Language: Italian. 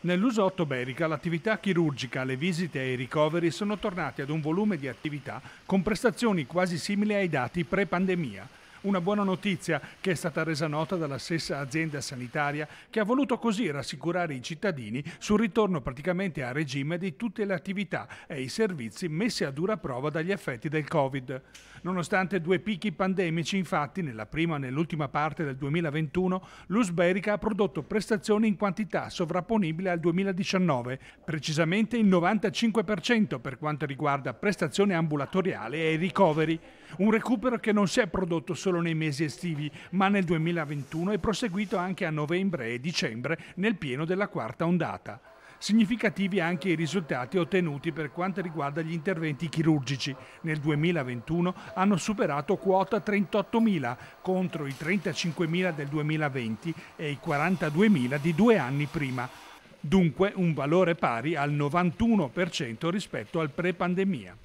Nell'uso ottoberica l'attività chirurgica, le visite e i ricoveri sono tornati ad un volume di attività con prestazioni quasi simili ai dati pre-pandemia. Una buona notizia che è stata resa nota dalla stessa azienda sanitaria che ha voluto così rassicurare i cittadini sul ritorno praticamente a regime di tutte le attività e i servizi messi a dura prova dagli effetti del Covid. Nonostante due picchi pandemici, infatti, nella prima e nell'ultima parte del 2021, l'Usberica ha prodotto prestazioni in quantità sovrapponibile al 2019, precisamente il 95% per quanto riguarda prestazione ambulatoriale e ricoveri, un recupero che non si è prodotto solo solo nei mesi estivi, ma nel 2021 è proseguito anche a novembre e dicembre nel pieno della quarta ondata. Significativi anche i risultati ottenuti per quanto riguarda gli interventi chirurgici. Nel 2021 hanno superato quota 38.000 contro i 35.000 del 2020 e i 42.000 di due anni prima. Dunque un valore pari al 91% rispetto al pre-pandemia.